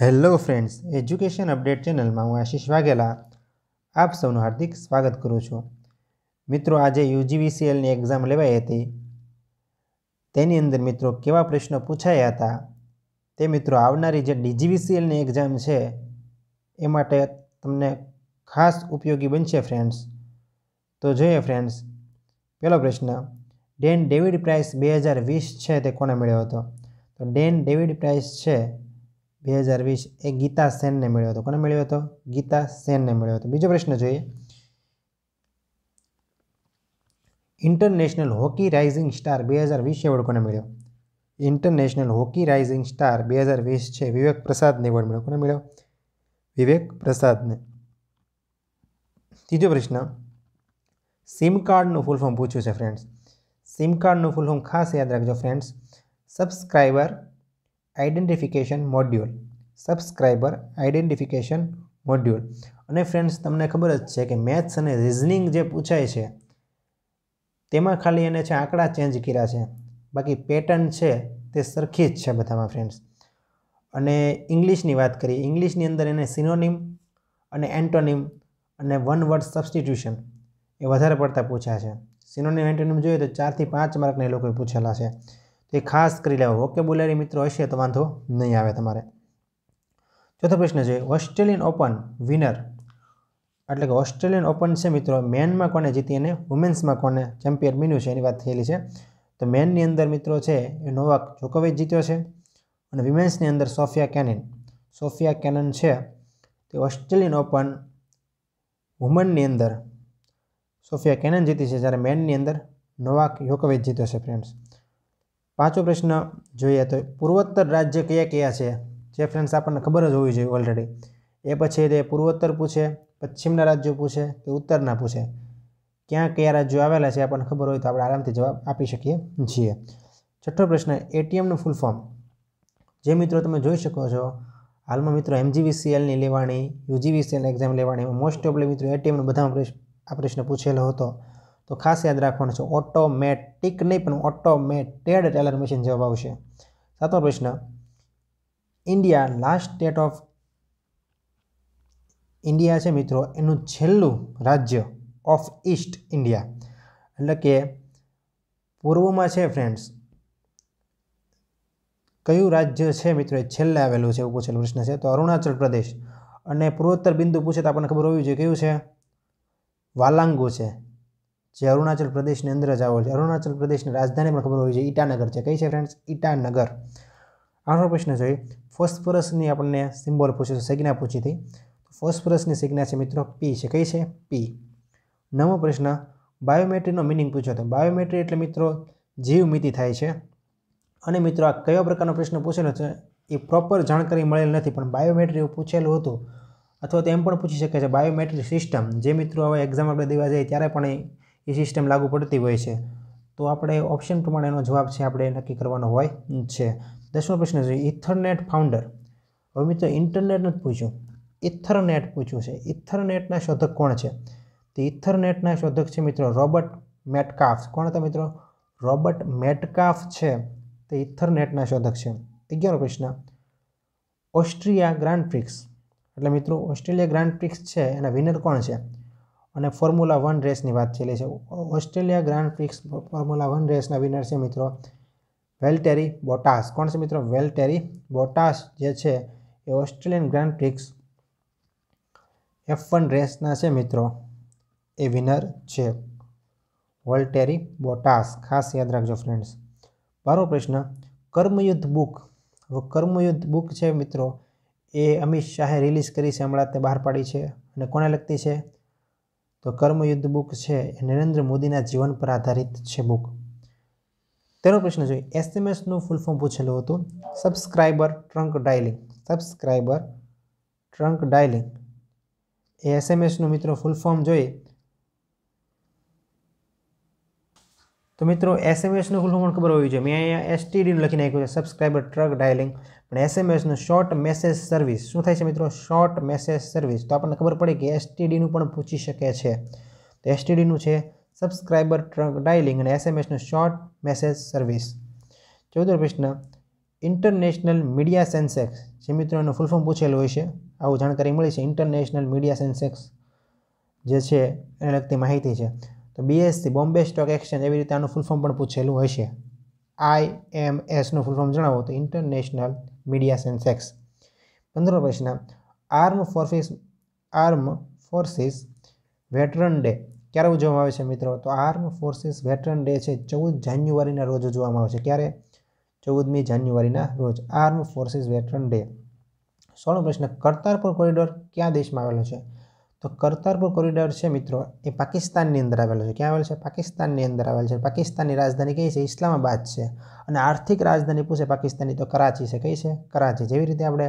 hello friends education update ચેનલમાં હું આશીષ વાઘેલા આપ સૌનું હાર્દિક સ્વાગત કરું છું મિત્રો આજે યુજીવીસીએલની એક્ઝામ લેવાઈ હતી તેની અંદર મિત્રો કેવા પ્રશ્નો પૂછાયા હતા તે મિત્રો આવનારી જે ડીજીવીસીએલની એક્ઝામ છે એ માટે તમને ખાસ ઉપયોગી બનશે ફ્રેન્ડ્સ તો જોઈએ ફ્રેન્ડ્સ પહેલો પ્રશ્ન ડેન ડેવિડ પ્રાઇસ બે હજાર વીસ છે તે કોને મળ્યો હતો તો ડેન ડેવિડ પ્રાઇસ છે બે હજાર વીસ એ ગીતા સેનને મળ્યો હતો કોને મળ્યો હતો ગીતા સેનને મળ્યો હતો બીજો પ્રશ્ન જોઈએ ઇન્ટરનેશનલ હોકી રાઇઝિંગ સ્ટાર બે હજાર વીસ એવોર્ડ કોને મળ્યો ઇન્ટરનેશનલ હોકી રાઇઝિંગ સ્ટાર બે હજાર વીસ છે વિવેક પ્રસાદને એવોર્ડ મળ્યો કોને મળ્યો વિવેક પ્રસાદને ત્રીજો પ્રશ્ન સિમ કાર્ડનું ફૂલ ફોર્મ પૂછ્યું છે ફ્રેન્ડ્સ સિમ કાર્ડનું ફૂલ ફોર્મ ખાસ યાદ રાખજો friends subscriber identification module subscriber identification module અને ફ્રેન્ડ્સ તમને ખબર જ છે કે મેથ્સ અને રિઝનિંગ જે પૂછાય છે તેમાં ખાલી એને છે આંકડા ચેન્જ કર્યા છે બાકી પેટર્ન છે તે સરખી જ છે બધામાં ફ્રેન્ડ્સ અને ઇંગ્લિશની વાત કરીએ ઇંગ્લિશની અંદર એને સિનોનિમ અને એન્ટોનિમ અને વન વર્ડ સબસ્ટિટ્યુશન એ વધારે પડતા પૂછ્યા છે સિનોનિમ એન્ટોનિમ જોઈએ તો ચારથી પાંચ માર્કને એ લોકોએ પૂછેલા છે તો એ ખાસ કરી લેવો વોકેબ્યુલરી મિત્રો હશે તો વાંધો નહીં આવે તમારે ચોથો પ્રશ્ન છે ઓસ્ટ્રેલિયન ઓપન વિનર એટલે કે ઓસ્ટ્રેલિયન ઓપન છે મિત્રો મેનમાં કોને જીતી અને વુમેન્સમાં કોને ચેમ્પિયન બન્યું છે એની વાત થયેલી છે તો મેનની અંદર મિત્રો છે એ નોવાક જોકોવિચ જીત્યો છે અને વિમેન્સની અંદર સોફિયા કેનન સોફિયા કેનન છે તે ઓસ્ટ્રેલિયન ઓપન વુમનની અંદર સોફિયા કેનન જીતી છે જ્યારે મેનની અંદર નોવાક યોકોવિચ જીત્યો છે ફ્રેન્ડ્સ પાંચો પ્રશ્ન જોઈએ તો પૂર્વોત્તર રાજ્ય કયા કયા છે જે ફ્રેન્ડ્સ આપણને ખબર જ હોવી જોઈએ ઓલરેડી એ પછી તે પૂર્વોત્તર પૂછે પશ્ચિમના રાજ્યો પૂછે કે ઉત્તરના પૂછે ક્યાં કયા રાજ્યો આવેલા છે આપણને ખબર હોય તો આપણે આરામથી જવાબ આપી શકીએ છીએ છઠ્ઠો પ્રશ્ન એટીએમનું ફૂલ ફોર્મ જે મિત્રો તમે જોઈ શકો છો હાલમાં મિત્રો એમજીવીસીએલની લેવાની યુજીવીસીએલની એક્ઝામ લેવાની મોસ્ટ ઓફલી મિત્રો એટીએમનો બધામાં આ પ્રશ્ન પૂછેલો હતો તો ખાસ યાદ રાખવાનું છે ઓટોમેટિક નહીં પણ ઓટોમેટેડ ટેલર મશીન જવાબ આવશે સાતમો પ્રશ્ન India last state of India છે મિત્રો એનું છેલ્લું રાજ્ય ઓફ ઈસ્ટ ઇન્ડિયા એટલે કે પૂર્વમાં છે ફ્રેન્ડ્સ કયું રાજ્ય છે મિત્રો એ છેલ્લે આવેલું છે એવું પૂછેલો પ્રશ્ન છે તો અરુણાચલ પ્રદેશ અને પૂર્વોત્તર બિંદુ પૂછે તો આપણને ખબર હોવી જોઈએ કયું છે વાલાંગુ છે જે અરુણાચલ પ્રદેશની અંદર જ આવેલ છે અરુણાચલ પ્રદેશની રાજધાની પણ ખબર હોય છે ઈટાનગર છે કઈ છે ફ્રેન્ડ્સ ઈટાનગર આઠમો પ્રશ્ન જોઈએ ફોસ્ફરસની આપણને સિમ્બોલ પૂછ્યું છે સંજ્ઞા પૂછી હતી ફોસ્ફરસની સંજ્ઞા છે મિત્રો પી છે કઈ છે પી નવો પ્રશ્ન બાયોમેટ્રીનો મિનિંગ પૂછ્યો હતો બાયોમેટ્રી એટલે મિત્રો જીવમિતિ થાય છે અને મિત્રો આ કયો પ્રકારનો પ્રશ્ન પૂછેલો છે એ પ્રોપર જાણકારી મળેલ નથી પણ બાયોમેટ્રી પૂછેલું હતું અથવા તો એમ પણ પૂછી શકે છે બાયોમેટ્રિક સિસ્ટમ જે મિત્રો હવે એક્ઝામ આપણે દેવા જઈએ ત્યારે પણ એ એ સિસ્ટમ લાગુ પડતી હોય છે તો આપણે ઓપ્શન પ્રમાણેનો જવાબ છે આપણે નક્કી કરવાનો હોય છે દસમો પ્રશ્ન છે ઇથરનેટ ફાઉન્ડર હવે મિત્રો ઇન્ટરનેટ જ પૂછ્યું ઇથરનેટ પૂછ્યું છે ઇથરનેટના શોધક કોણ છે તો ઇથરનેટના શોધક છે મિત્રો રોબર્ટ મેટકાફ કોણ હતા મિત્રો રોબર્ટ મેટકાફ છે તે ઇથરનેટના શોધક છે અગિયારનો પ્રશ્ન ઓસ્ટ્રિયા ગ્રાન્ડ પ્રિક્સ એટલે મિત્રો ઓસ્ટ્રેલિયા ગ્રાન્ડ પ્રિક્સ છે એના વિનર કોણ છે અને ફોર્મ્યુલા વન રેસની વાત છેલ્લી છે Australia grand prix formula one રેસના વિનર છે મિત્રો વેલ્ટેરી બોટાસ કોણ છે મિત્રો વેલ્ટેરી બોટાસ જે છે એ Australian grand prix F one રેસના છે મિત્રો એ વિનર છે વોલ્ટેરી બોટાસ ખાસ યાદ રાખજો ફ્રેન્ડ્સ મારો પ્રશ્ન કર્મયુદ્ધ બુક હવે કર્મયુદ્ધ બુક છે મિત્રો એ અમિત શાહે રિલીઝ કરી છે હમણાં તે બહાર પાડી છે અને કોને લગતી છે તો કર્મયુદ્ધ બુક છે એ નરેન્દ્ર મોદીના જીવન પર આધારિત છે બુક તેનો પ્રશ્ન જોઈએ એસએમએસનું ફૂલ ફોર્મ પૂછેલું હતું subscriber trunk dialling subscriber trunk dialling એ એસએમએસનું મિત્રો ફૂલ ફોર્મ જોઈએ તો મિત્રો એસએમએસનું ફૂલ ફોર્મ ખબર હોવી જોઈએ મેં અહીંયા એસટીડીનું લખી નાખ્યું છે સબસ્ક્રાઈબર ટ્રક ડાયલિંગ પણ એસએમએસનું શોર્ટ મેસેજ સર્વિસ શું થાય છે મિત્રો શોર્ટ મેસેજ સર્વિસ તો આપણને ખબર પડે કે એસટીડીનું પણ પૂછી શકે છે તો એસટીડીનું છે સબસ્ક્રાઈબર ટ્રક ડાયલિંગ અને એસએમએસનું શોર્ટ મેસેજ સર્વિસ ચૌદર પ્રશ્ન ઇન્ટરનેશનલ મીડિયા સેન્સેક્સ જે મિત્રો એનું ફૂલ ફોર્મ પૂછેલું હોય છે આવું જાણકારી મળી છે ઇન્ટરનેશનલ મીડિયા સેન્સેક્સ જે છે એને લગતી માહિતી છે તો બીએસસી બોમ્બે સ્ટોક એક્સચેન્જ એવી રીતે આનું ફૂલ ફોર્મ પણ પૂછેલું હશે આઈ એમ એસનું ફૂલ ફોર્મ જણાવો તો ઇન્ટરનેશનલ મીડિયા સેન્સેક્સ પંદરમો પ્રશ્ન arm forces arm forces veteran day ક્યારે ઉજવવામાં આવે છે મિત્રો તો આર્મ ફોર્સિસ વેટરન ડે છે ચૌદ જાન્યુઆરીના રોજ ઉજવવામાં આવે છે ક્યારે ચૌદમી જાન્યુઆરીના રોજ આર્મ ફોર્સિસ વેટરન ડે સોળમો પ્રશ્ન કરતારપુર કોરિડોર કયા દેશમાં આવેલો છે તો કરતારપુર કોરિડોર છે મિત્રો એ પાકિસ્તાનની અંદર આવેલો છે ક્યાં આવેલો છે પાકિસ્તાનની અંદર આવેલ છે પાકિસ્તાનની રાજધાની કઈ છે ઇસ્લામાબાદ છે અને આર્થિક રાજધાની પૂછે પાકિસ્તાનની તો કરાચી છે કઈ છે કરાચી જેવી રીતે આપણે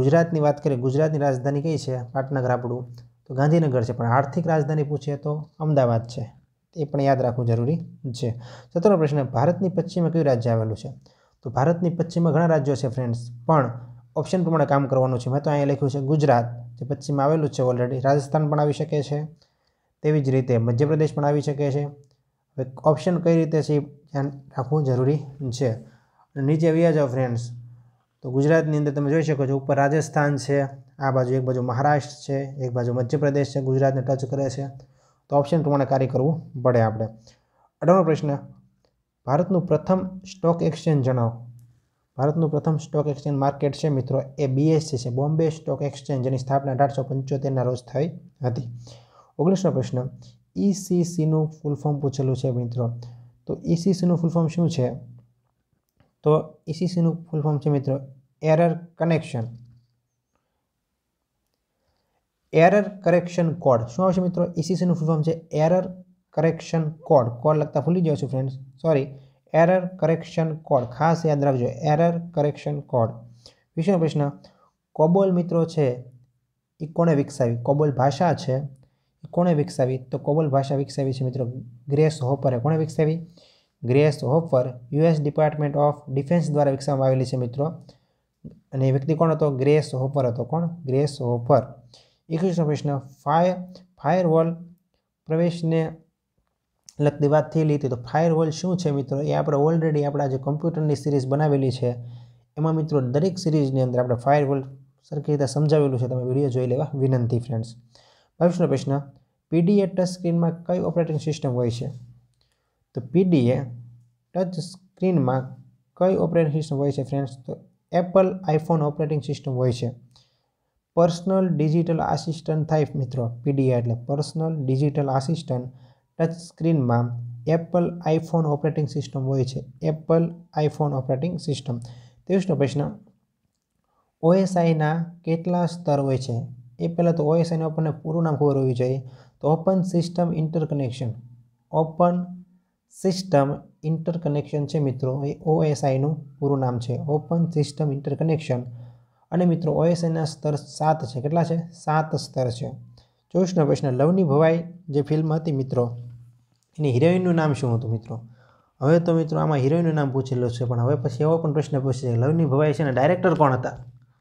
ગુજરાતની વાત કરીએ ગુજરાતની રાજધાની કઈ છે પાટનગર આપણું તો ગાંધીનગર છે પણ આર્થિક રાજધાની પૂછે તો અમદાવાદ છે એ પણ યાદ રાખવું જરૂરી છે સત્તરમો પ્રશ્ન ભારતની પશ્ચિમમાં કયું રાજ્ય આવેલું છે તો ભારતની પશ્ચિમમાં ઘણા રાજ્યો છે ફ્રેન્ડ્સ પણ ઓપ્શન પ્રમાણે કામ કરવાનું છે મેં તો અહીંયા લખ્યું છે ગુજરાત જે પશ્ચિમમાં આવેલું છે ઓલરેડી રાજસ્થાન પણ આવી શકે છે તેવી જ રીતે મધ્યપ્રદેશ પણ આવી શકે છે હવે ઓપ્શન કઈ રીતે છે એ ધ્યાન રાખવું જરૂરી છે નીચે આવ્યા જાઓ ફ્રેન્ડ્સ તો ગુજરાતની અંદર તમે જોઈ શકો છો ઉપર રાજસ્થાન છે આ બાજુ એક બાજુ મહારાષ્ટ્ર છે એક બાજુ મધ્યપ્રદેશ છે ગુજરાતને ટચ કરે છે તો ઓપ્શન પ્રમાણે કાર્ય કરવું પડે આપણે અઢારમો પ્રશ્ન ભારતનું પ્રથમ સ્ટોક એક્સચેન્જ જણાવો ભારતનું પ્રથમ સ્ટોક એક્સચેન્જ માર્કેટ છે મિત્રો એ બીએસસી છે બોમ્બે સ્ટોક એક્સચેન્જ જેની સ્થાપના અઢારસો પંચોતેરના રોજ થઈ હતી ઓગણીસનો પ્રશ્ન ઇસીસીનું ફૂલ ફોર્મ પૂછેલું છે મિત્રો તો ઇસીસીનું ફૂલ ફોર્મ શું છે તો ઇસીસીનું ફૂલ ફોર્મ છે મિત્રો error connection error correction code શું આવશે મિત્રો ઇસીસીનું ફૂલ ફોર્મ છે એરર કરેક્શન કોડ કોડ લગતા ભૂલી ગયો છું friends sorry error correction code ખાસ યાદ રાખજો એરર કરેક્શન કોડ વિશેનો પ્રશ્ન કોબોલ મિત્રો છે એ કોણે વિકસાવી કોબોલ ભાષા છે એ કોણે વિકસાવી તો કોબોલ ભાષા વિકસાવી છે મિત્રો ગ્રેસ હોપરે કોણે વિકસાવી Grace Hopper US department of defence દ્વારા વિકસાવવામાં આવેલી છે મિત્રો અને એ વ્યક્તિ કોણ હતો ગ્રેસ હોપર હતો કોણ ગ્રેસ હોપર એકવીસનો પ્રશ્ન ફાયર ફાયર વોલ પ્રવેશને લગતી વાત થઈ લીધી તો ફાયર વોલ શું છે મિત્રો એ આપણે ઓલરેડી આપણા જે કોમ્પ્યુટરની સિરીઝ બનાવેલી છે એમાં મિત્રો દરેક સિરીઝની અંદર આપણે ફાયર વોલ સરખી રીતે સમજાવેલું છે તમે વિડીયો જોઈ લેવા વિનંતી ફ્રેન્ડ્સ ભવિષ્યનો પ્રશ્ન પીડીએ ટચ સ્ક્રીનમાં કઈ ઓપરેટિંગ સિસ્ટમ હોય છે તો પીડીએ ટચ સ્ક્રીનમાં કઈ ઓપરેટિંગ સિસ્ટમ હોય છે ફ્રેન્ડ્સ તો એપલ આઈફોન ઓપરેટિંગ સિસ્ટમ હોય છે પર્સનલ ડિજિટલ આસિસ્ટન્ટ થાય મિત્રો પીડીએ એટલે પર્સનલ ડિજિટલ આસિસ્ટન્ટ ટચ સ્ક્રીનમાં એપલ આઈફોન ઓપરેટિંગ સિસ્ટમ હોય છે એપલ આઈફોન ઓપરેટિંગ સિસ્ટમ ત્રીસનો પ્રશ્ન ઓએસઆઈના કેટલા સ્તર હોય છે એ પહેલાં તો ઓએસઆઈનું આપણને પૂરું નામ ખબર હોવી જોઈએ તો open system interconnection open system interconnection છે મિત્રો એ ઓએસઆઈનું પૂરું નામ છે ઓપન સિસ્ટમ ઇન્ટરકનેક્શન અને મિત્રો ઓએસઆઈના સ્તર સાત છે કેટલા છે સાત સ્તર છે ચોવીસનો પ્રશ્ન લવની ભવાઈ જે ફિલ્મ હતી મિત્રો એની હિરોઈનનું નામ શું હતું મિત્રો હવે તો મિત્રો આમાં હિરોઈનનું નામ પૂછેલું છે પણ હવે પછી એવો પણ પ્રશ્ન પૂછે લવની ભવાઈ છે ને ડાયરેક્ટર કોણ હતા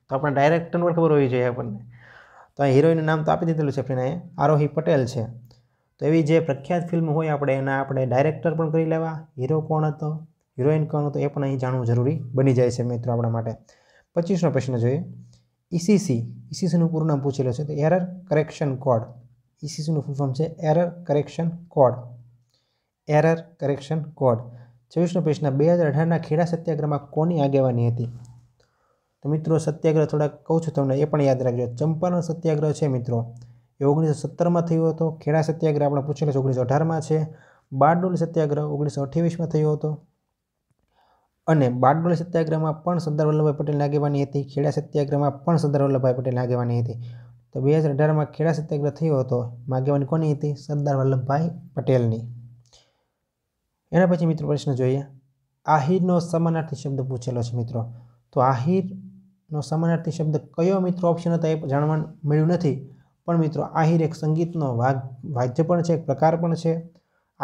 તો આપણે ડાયરેક્ટર પણ ખબર હોવી જોઈએ આપણને તો આ હિરોઈનનું નામ તો આપી દીધેલું છે આપણે આરોહી પટેલ છે તો એવી જે પ્રખ્યાત ફિલ્મ હોય આપણે એના આપણે ડાયરેક્ટર પણ કરી લેવા હીરો કોણ હતો હિરોઈન કોણ હતો એ પણ અહીં જાણવું જરૂરી બની જાય છે મિત્રો આપણા માટે પચીસનો પ્રશ્ન જોઈએ ઈસીસી e ઈસીસીનું e પૂરું નામ પૂછેલું છે તો એરર કરેક્શન કોડ ઈસીસીનું ફૂલ ફોર્મ છે error correction code error correction code છવ્વીસનો પ્રશ્ન બે હજાર અઢારના ખેડા સત્યાગ્રહમાં કોની આગેવાની હતી તો મિત્રો સત્યાગ્રહ થોડાક કહું છું તમને એ પણ યાદ રાખજો ચંપારણ સત્યાગ્રહ છે મિત્રો એ ઓગણીસો સત્તરમાં થયો હતો ખેડા સત્યાગ્રહ આપણે પૂછેલો છે ઓગણીસો અઢારમાં છે બારડોલ સત્યાગ્રહ ઓગણીસો અઠ્યાવીસમાં થયો હતો અને બારડોલ સત્યાગ્રહમાં પણ સરદાર વલ્લભભાઈ પટેલની આગેવાની હતી ખેડા સત્યાગ્રહમાં પણ સરદાર વલ્લભભાઈ પટેલની આગેવાની હતી તો બે હજાર અઢારમાં ખેડા સત્યાગ્રહ થયો હતો આગેવાની કોની હતી સરદાર વલ્લભભાઈ પટેલની એના પછી મિત્રો પ્રશ્ન જોઈએ આહિરનો સમાનાર્થી શબ્દ પૂછેલો છે મિત્રો તો આહિરનો સમાનાર્થી શબ્દ કયો મિત્રો ઓપ્શન હતા એ જાણવા મળ્યું નથી પણ મિત્રો આહિર એક સંગીતનો વાગ વાદ્ય પણ છે એક પ્રકાર પણ છે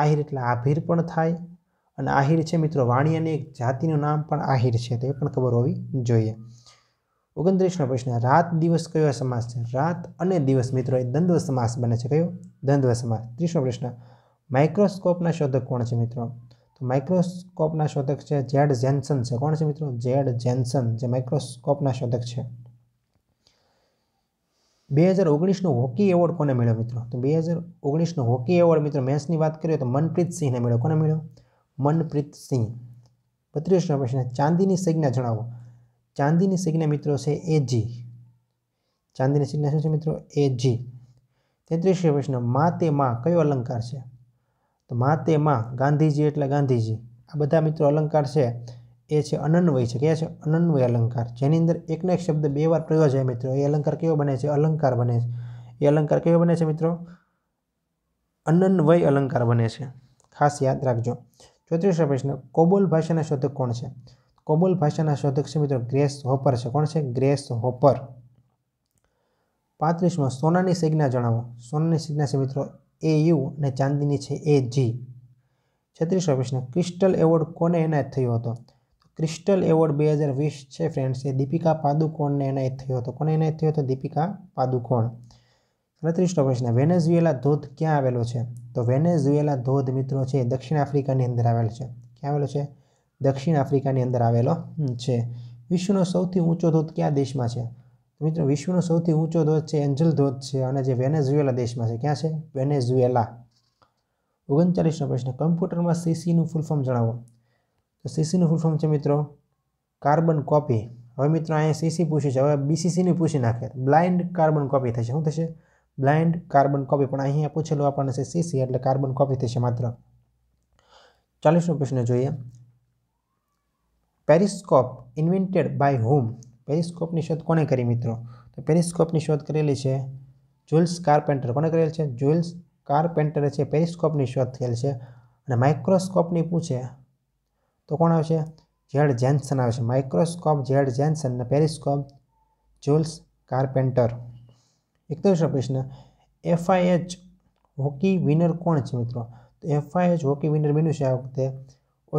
આહિર એટલે આભીર પણ થાય અને આહિર છે મિત્રો વાણી અને એક જાતિનું નામ પણ આહિર છે તો એ પણ ખબર હોવી જોઈએ ઓગણત્રીસનો પ્રશ્ન રાત દિવસ કયો સમાસ છે રાત અને દિવસ મિત્રો એ દ્વંદ્વ સમાસ બને છે કયો દ્વંદ્વ સમાસ ત્રીસનો પ્રશ્ન માઇક્રોસ્કોપના શોધક કોણ છે મિત્રો તો માઇક્રોસ્કોપના શોધક છે જેડ જેન્સન છે કોણ છે મિત્રો જેડ જેન્સન જે માઇક્રોસ્કોપના શોધક છે બે હજાર ઓગણીસનો હોકી એવોર્ડ કોને મળ્યો મિત્રો તો બે હજાર ઓગણીસનો હોકી એવોર્ડ મિત્રો મેન્સની વાત કરીએ તો મનપ્રીત સિંહને મળ્યો કોને મળ્યો મનપ્રીત સિંહ બત્રીસનો પ્રશ્ન ચાંદીની સંજ્ઞા જણાવો ચાંદીની સંજ્ઞા મિત્રો છે એ જી ચાંદીની સંજ્ઞા શું છે મિત્રો એ જી તેત્રીસનો પ્રશ્ન મા તે મા કયો અલંકાર છે તો માં તે માં ગાંધીજી એટલે ગાંધીજી આ બધા મિત્રો અલંકાર છે એ છે અનન્વય છે કયા છે અનન્વય અલંકાર જેની અંદર એકને એક શબ્દ બે વાર પ્રયોગ છે મિત્રો એ અલંકાર કેવો બને છે અલંકાર બને છે એ અલંકાર કેવો બને છે મિત્રો અનન્વય અલંકાર બને છે ખાસ યાદ રાખજો ચોત્રીસ પ્રશ્ન કોબોલ ભાષાના શોધક કોણ છે કોબોલ ભાષાના શોધક છે મિત્રો ગ્રેસ હોપર છે કોણ છે ગ્રેસ હોપર પાંત્રીસમાં સોનાની સંજ્ઞા જણાવો સોનાની સંજ્ઞા છે મિત્રો એ યુ અને ચાંદીની છે એ જી છત્રીસો પ્રશ્ન ક્રિસ્ટલ એવોર્ડ કોને એનાયત થયો હતો ક્રિસ્ટલ એવોર્ડ બે હજાર વીસ છે ફ્રેન્ડ્સ એ દીપિકા પાદુકોણને એનાયત થયો હતો કોને એનાયત થયો હતો દીપિકા પાદુકોણ સાડત્રીસનો પ્રશ્ન વેનેઝુએલા ધોધ ક્યાં આવેલો છે તો વેનેઝુએલા ધોધ મિત્રો છે દક્ષિણ આફ્રિકાની અંદર આવેલ છે ક્યાં આવેલો છે દક્ષિણ આફ્રિકાની અંદર આવેલો છે વિશ્વનો સૌથી ઊંચો ધોધ કયા દેશમાં છે મિત્રો વિશ્વનો સૌથી ઊંચો ધોધ છે એન્જલ ધોધ છે અને જે વેનેઝુએલા દેશમાં છે ક્યાં છે વેનેઝુએલા ઓગણચાલીસનો પ્રશ્ન કમ્પ્યુટરમાં સીસીનું ફૂલ ફોર્મ જણાવો તો સીસીનું ફૂલ ફોર્મ છે મિત્રો કાર્બન કોપી હવે મિત્રો અહીંયા સીસી પૂછ્યું છે હવે બીસીસીની પૂછી નાખે બ્લાઇન્ડ કાર્બન કોપી થશે શું થશે બ્લાઇન્ડ કાર્બન કોપી પણ અહીંયા પૂછેલું આપણને છે સીસી એટલે કાર્બન કોપી થશે માત્ર ચાલીસનો પ્રશ્ન જોઈએ પેરિસ્કોપ ઇન્વેન્ટેડ બાય હોમ પેરિસ્કોપની શોધ કોણે કરી મિત્રો તો પેરિસ્કોપની શોધ કરેલી છે જ્યુલ્સ કાર્પેન્ટર કોને કરેલ છે જ્યુલ્સ કાર્પેન્ટરે છે પેરિસ્કોપની શોધ થયેલ છે અને માઇક્રોસ્કોપની પૂછે તો કોણ આવશે જેડ જેન્સન આવશે માઇક્રોસ્કોપ જેડ જેન્સન અને પેરિસ્કોપ જ્યુલ્સ કાર્પેન્ટર એકત્રીસો પ્રશ્ન એફઆઈએચ હોકી વિનર કોણ છે મિત્રો તો એફઆઈએચ હોકી વિનર બન્યું છે આ વખતે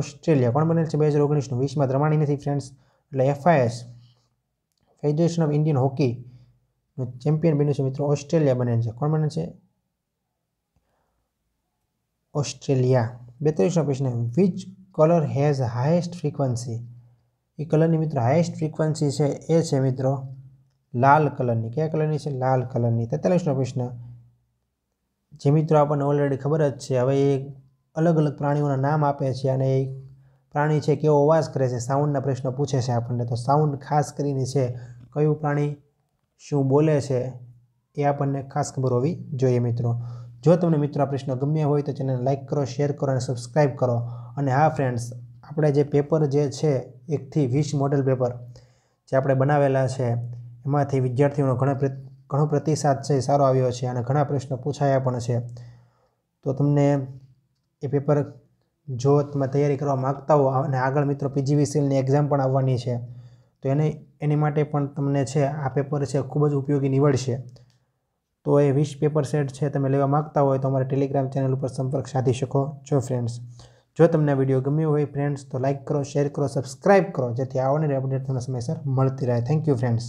ઓસ્ટ્રેલિયા કોણ બનેલ છે બે હજાર ઓગણીસનું વીસમાં રમાણી નથી ફ્રેન્ડ્સ એટલે એફઆઈએસ ફેડરેશન ઓફ ઇન્ડિયન હોકીનું ચેમ્પિયન બન્યું છે મિત્રો ઓસ્ટ્રેલિયા બને છે કોણ બને છે ઓસ્ટ્રેલિયા બેતાલીસનો પ્રશ્ન which colour has highest frequency એ કલરની મિત્રો હાયેસ્ટ ફ્રીક્વન્સી છે એ છે મિત્રો લાલ કલરની કયા કલરની છે લાલ કલરની તેતાલીસનો પ્રશ્ન જે મિત્રો આપણને ઓલરેડી ખબર જ છે હવે એ અલગ અલગ પ્રાણીઓના નામ આપે છે અને એ પ્રાણી છે કેવો અવાજ કરે છે સાઉન્ડના પ્રશ્નો પૂછે છે આપણને તો સાઉન્ડ ખાસ કરીને છે કયું પ્રાણી શું બોલે છે એ આપણને ખાસ ખબર હોવી જોઈએ મિત્રો જો તમને મિત્રો આ પ્રશ્ન ગમ્યા હોય તો ચેનલને લાઇક કરો શેર કરો અને સબસ્ક્રાઈબ કરો અને હા ફ્રેન્ડ્સ આપણે જે પેપર જે છે એકથી વીસ મોડલ પેપર જે આપણે બનાવેલા છે એમાંથી વિદ્યાર્થીઓનો ઘણો ઘણો પ્રતિસાદ છે સારો આવ્યો છે અને ઘણા પ્રશ્નો પૂછાયા પણ છે તો તમને એ પેપર જો તમે તૈયારી કરવા માગતા હો અને આગળ મિત્રો પીજીવીસીએલની એક્ઝામ પણ આવવાની છે તો એને એની માટે પણ તમને છે આ પેપર છે ખૂબ જ ઉપયોગી નીવડશે તો એ વીસ પેપર સેટ છે તમે લેવા માગતા હોય તો અમારા ટેલિગ્રામ ચેનલ ઉપર સંપર્ક સાધી શકો છો ફ્રેન્ડ્સ જો તમને વિડીયો ગમ્યો હોય ફ્રેન્ડ્સ તો લાઇક કરો શેર કરો સબસ્ક્રાઈબ કરો જેથી આવવાની અપડેટ તમને સમયસર મળતી રહે થેન્ક યુ ફ્રેન્ડ્સ